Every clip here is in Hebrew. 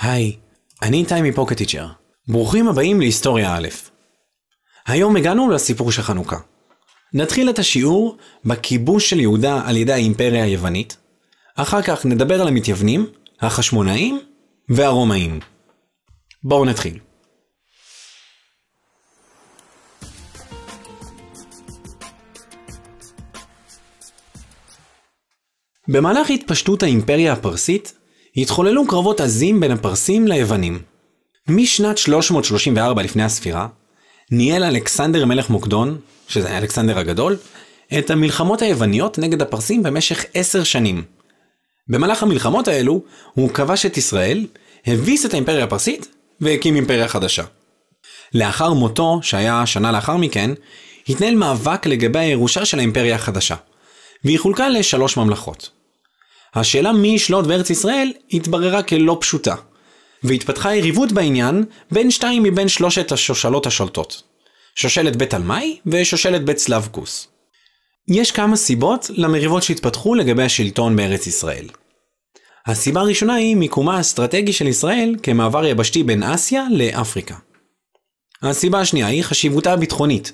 היי, אני איתי מפוקטיצ'ר. ברוכים הבאים להיסטוריה א'. היום הגענו לסיפור של חנוכה. נתחיל את השיעור בכיבוש של יהודה על ידי האימפריה היוונית, אחר כך נדבר על המתייוונים, החשמונאים והרומאים. בואו נתחיל. במהלך התפשטות האימפריה הפרסית, התחוללו קרבות עזים בין הפרסים ליוונים. משנת 334 לפני הספירה, ניהל אלכסנדר מלך מוקדון, שזה היה אלכסנדר הגדול, את המלחמות היווניות נגד הפרסים במשך עשר שנים. במהלך המלחמות האלו, הוא כבש את ישראל, הביס את האימפריה הפרסית, והקים אימפריה חדשה. לאחר מותו, שהיה שנה לאחר מכן, התנהל מאבק לגבי הירושה של האימפריה החדשה, והיא חולקה לשלוש ממלכות. השאלה מי ישלוט בארץ ישראל התבררה כלא פשוטה, והתפתחה יריבות בעניין בין שתיים מבין שלושת השושלות השולטות, שושלת בית אלמאי ושושלת בית סלבקוס. יש כמה סיבות למריבות שהתפתחו לגבי השלטון בארץ ישראל. הסיבה הראשונה היא מיקומה האסטרטגי של ישראל כמעבר יבשתי בין אסיה לאפריקה. הסיבה השנייה היא חשיבותה הביטחונית.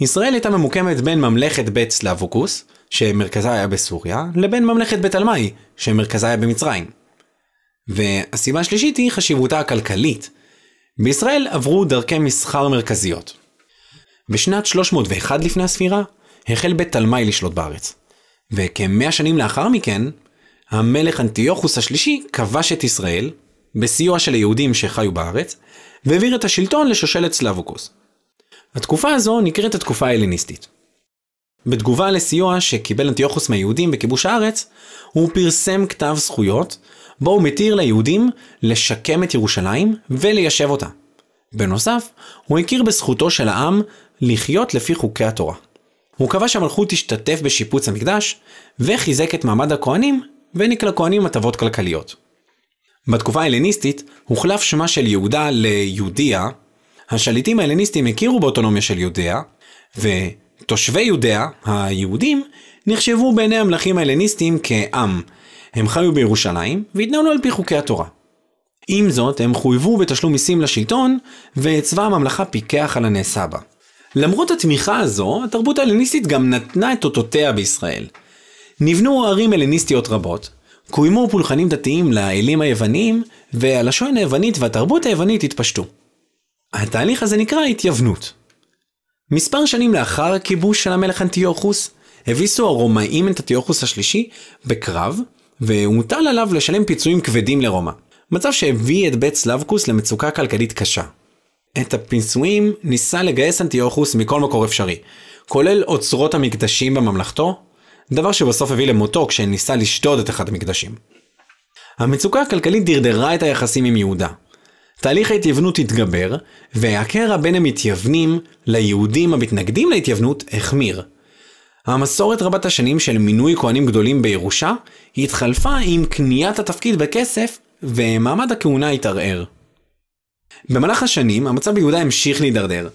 ישראל הייתה ממוקמת בין ממלכת בית סלבוקוס, שמרכזה היה בסוריה, לבין ממלכת בית אלמאי, שמרכזה היה במצרים. והסיבה השלישית היא חשיבותה הכלכלית. בישראל עברו דרכי מסחר מרכזיות. בשנת 301 לפני הספירה, החל בית תלמי לשלוט בארץ. וכמאה שנים לאחר מכן, המלך אנטיוכוס השלישי כבש את ישראל, בסיוע של היהודים שחיו בארץ, והעביר את השלטון לשושלת סלבוקוס. התקופה הזו נקראת התקופה ההלניסטית. בתגובה לסיוע שקיבל אנטיוכוס מהיהודים בכיבוש הארץ, הוא פרסם כתב זכויות, בו הוא מתיר ליהודים לשקם את ירושלים וליישב אותה. בנוסף, הוא הכיר בזכותו של העם לחיות לפי חוקי התורה. הוא קבע שהמלכות תשתתף בשיפוץ המקדש, וחיזק את מעמד הכהנים, והעניק לכהנים הטבות כלכליות. בתקופה ההלניסטית הוחלף שמה של יהודה ליהודיה, השליטים ההלניסטים הכירו באוטונומיה של יהודיה, ו... תושבי יהודיה, היהודים, נחשבו בעיני המלכים ההלניסטים כעם. הם חיו בירושלים והתנהלו על פי חוקי התורה. עם זאת, הם חויבו בתשלום מיסים לשלטון, וצבא הממלכה פיקח על הנעשה בה. למרות התמיכה הזו, התרבות ההלניסטית גם נתנה את אותותיה בישראל. נבנו ערים הלניסטיות רבות, קוימו פולחנים דתיים לאלים היווניים, והלשון היוונית והתרבות היוונית התפשטו. התהליך הזה נקרא התייוונות. מספר שנים לאחר הכיבוש של המלך אנטיוכוס, הביסו הרומאים את אנטיוכוס השלישי בקרב, והוטל עליו לשלם פיצויים כבדים לרומא. מצב שהביא את בית סלבקוס למצוקה כלכלית קשה. את הפיצויים ניסה לגייס אנטיוכוס מכל מקור אפשרי, כולל אוצרות המקדשים בממלכתו, דבר שבסוף הביא למותו כשניסה לשדוד את אחד המקדשים. המצוקה הכלכלית דרדרה את היחסים עם יהודה, תהליך ההתייוונות התגבר, והקרע בין המתייוונים ליהודים המתנגדים להתייוונות החמיר. המסורת רבת השנים של מינוי כהנים גדולים בירושה התחלפה עם קניית התפקיד בכסף ומעמד הכהונה התערער. במהלך השנים המצב ביהודה המשיך להידרדר.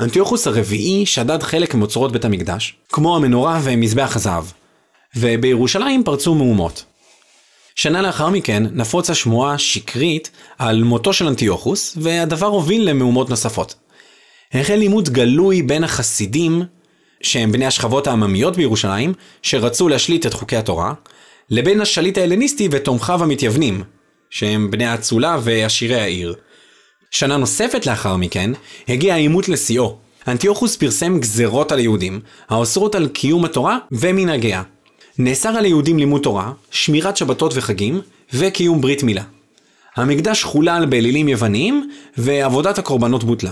אנטיוכוס הרביעי שדד חלק מאוצרות בית המקדש, כמו המנורה ומזבח הזהב, ובירושלים פרצו מהומות. שנה לאחר מכן נפוצה שמועה שקרית על מותו של אנטיוכוס, והדבר הוביל למהומות נוספות. החל עימות גלוי בין החסידים, שהם בני השכבות העממיות בירושלים, שרצו להשליט את חוקי התורה, לבין השליט ההלניסטי ותומכיו המתייוונים, שהם בני האצולה ועשירי העיר. שנה נוספת לאחר מכן, הגיע העימות לשיאו. אנטיוכוס פרסם גזרות על יהודים, האוסרות על קיום התורה ומנהגיה. נאסר על היהודים לימוד תורה, שמירת שבתות וחגים, וקיום ברית מילה. המקדש חולל באלילים יווניים, ועבודת הקורבנות בוטלה.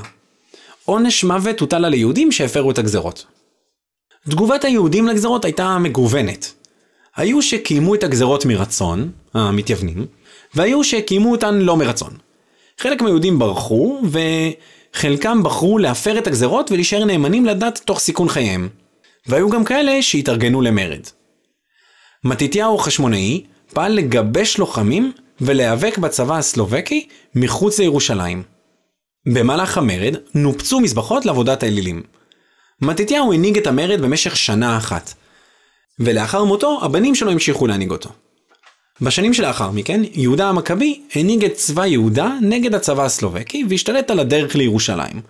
עונש מוות הוטל על היהודים שהפרו את הגזרות. תגובת היהודים לגזרות הייתה מגוונת. היו שקיימו את הגזרות מרצון, המתייוונים, והיו שקיימו אותן לא מרצון. חלק מהיהודים ברחו, וחלקם בחרו להפר את הגזרות ולהישאר נאמנים לדת תוך סיכון חייהם. והיו גם כאלה שהתארגנו למרד. מתתיהו החשמונאי פעל לגבש לוחמים ולהיאבק בצבא הסלובקי מחוץ לירושלים. במהלך המרד נופצו מזבחות לעבודת האלילים. מתתיהו הנהיג את המרד במשך שנה אחת, ולאחר מותו הבנים שלו המשיכו להנהיג אותו. בשנים שלאחר מכן, יהודה המכבי הנהיג את צבא יהודה נגד הצבא הסלובקי והשתלט על הדרך לירושלים.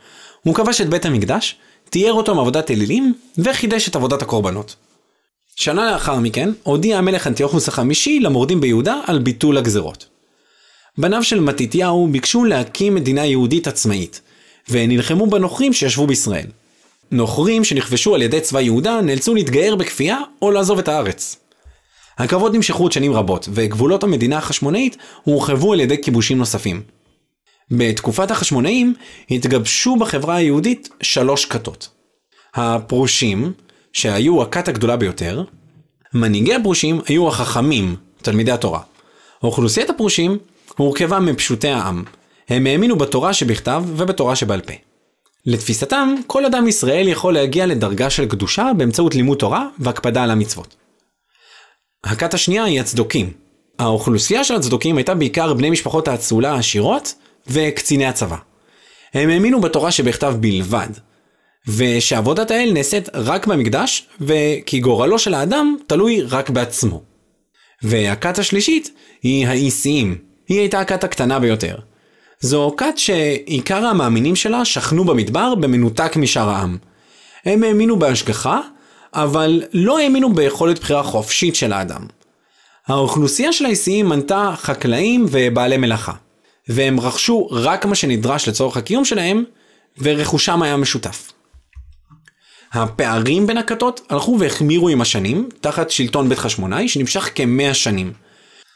הוא כבש את בית המקדש, תיאר אותו מעבודת אלילים וחידש את עבודת הקורבנות. שנה לאחר מכן הודיע המלך אנטיוכוס החמישי למורדים ביהודה על ביטול הגזרות. בניו של מתתיהו ביקשו להקים מדינה יהודית עצמאית, ונלחמו בנוכרים שישבו בישראל. נוכרים שנכבשו על ידי צבא יהודה נאלצו להתגייר בכפייה או לעזוב את הארץ. הקרבות נמשכו עוד שנים רבות, וגבולות המדינה החשמונאית הורחבו על ידי כיבושים נוספים. בתקופת החשמונאים התגבשו בחברה היהודית שלוש כתות. הפרושים, שהיו הכת הגדולה ביותר, מנהיגי הפרושים היו החכמים, תלמידי התורה. אוכלוסיית הפרושים הורכבה מפשוטי העם. הם האמינו בתורה שבכתב ובתורה שבעל פה. לתפיסתם, כל אדם ישראל יכול להגיע לדרגה של קדושה באמצעות לימוד תורה והקפדה על המצוות. הכת השנייה היא הצדוקים. האוכלוסייה של הצדוקים הייתה בעיקר בני משפחות האצולה העשירות וקציני הצבא. הם האמינו בתורה שבכתב בלבד, ושעבודת האל נעשית רק במקדש, וכי גורלו של האדם תלוי רק בעצמו. והכת השלישית היא האיסיים. היא הייתה הכת הקטנה ביותר. זו כת שעיקר המאמינים שלה שכנו במדבר במנותק משאר העם. הם האמינו בהשגחה, אבל לא האמינו ביכולת בחירה חופשית של האדם. האוכלוסייה של האיסיים מנתה חקלאים ובעלי מלאכה, והם רכשו רק מה שנדרש לצורך הקיום שלהם, ורכושם היה משותף. הפערים בין הכתות הלכו והחמירו עם השנים, תחת שלטון בית חשמונאי שנמשך כמאה שנים.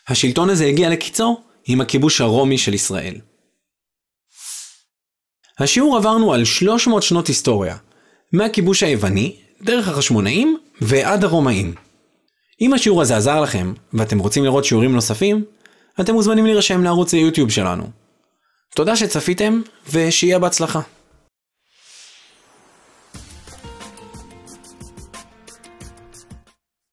השלטון הזה הגיע לקיצו עם הכיבוש הרומי של ישראל. השיעור עברנו על 300 שנות היסטוריה, מהכיבוש היווני, דרך החשמונאים ועד הרומאים. אם השיעור הזה עזר לכם, ואתם רוצים לראות שיעורים נוספים, אתם מוזמנים להירשם לערוץ היוטיוב שלנו. תודה שצפיתם, ושיהיה בהצלחה.